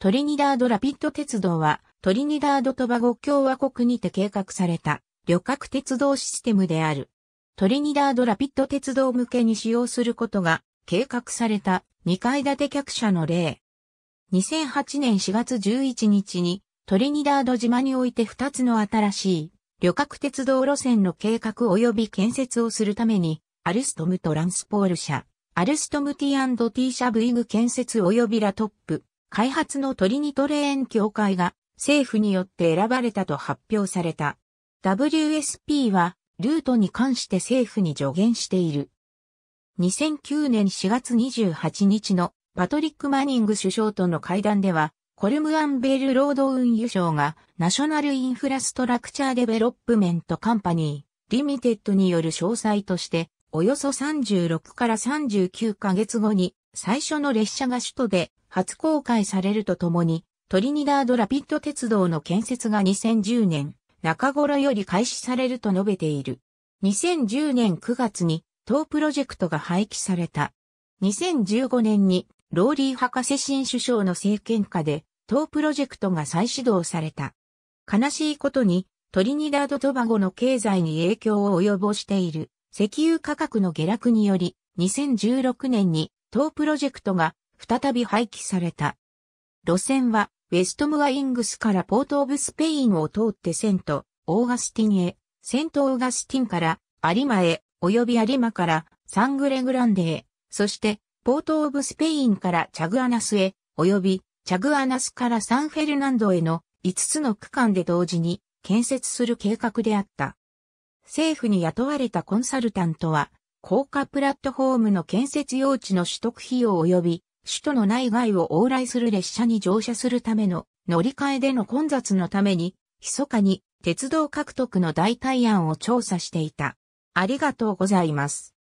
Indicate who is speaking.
Speaker 1: トリニダードラピッド鉄道は、トリニダードトバゴ共和国にて計画された旅客鉄道システムである。トリニダードラピッド鉄道向けに使用することが計画された2階建て客車の例。2008年4月11日にトリニダード島において2つの新しい旅客鉄道路線の計画及び建設をするためにアルストムトランスポール社、アルストム T&T ャブイグ建設及びラトップ開発のトリニトレーン協会が政府によって選ばれたと発表された。WSP はルートに関して政府に助言している。2009年4月28日のパトリック・マニング首相との会談では、コルムアンベルロード運輸省がナショナルインフラストラクチャーデベロップメントカンパニー、リミテッドによる詳細として、およそ36から39ヶ月後に最初の列車が首都で初公開されるとともに、トリニダード・ラピッド鉄道の建設が2010年中頃より開始されると述べている。2010年9月に当プロジェクトが廃棄された。2015年にローリー博士新首相の政権下で当プロジェクトが再始動された。悲しいことにトリニダード・トバゴの経済に影響を及ぼしている石油価格の下落により2016年に当プロジェクトが再び廃棄された。路線は、ウェストムアイングスからポートオブスペインを通ってセント、オーガスティンへ、セントオーガスティンからアリマへ、及びアリマからサングレグランデへ、そしてポートオブスペインからチャグアナスへ、及びチャグアナスからサンフェルナンドへの5つの区間で同時に建設する計画であった。政府に雇われたコンサルタントは、高架プラットフォームの建設用地の取得費用及び首都の内外を往来する列車に乗車するための乗り換えでの混雑のために、密かに鉄道獲得の代替案を調査していた。ありがとうございます。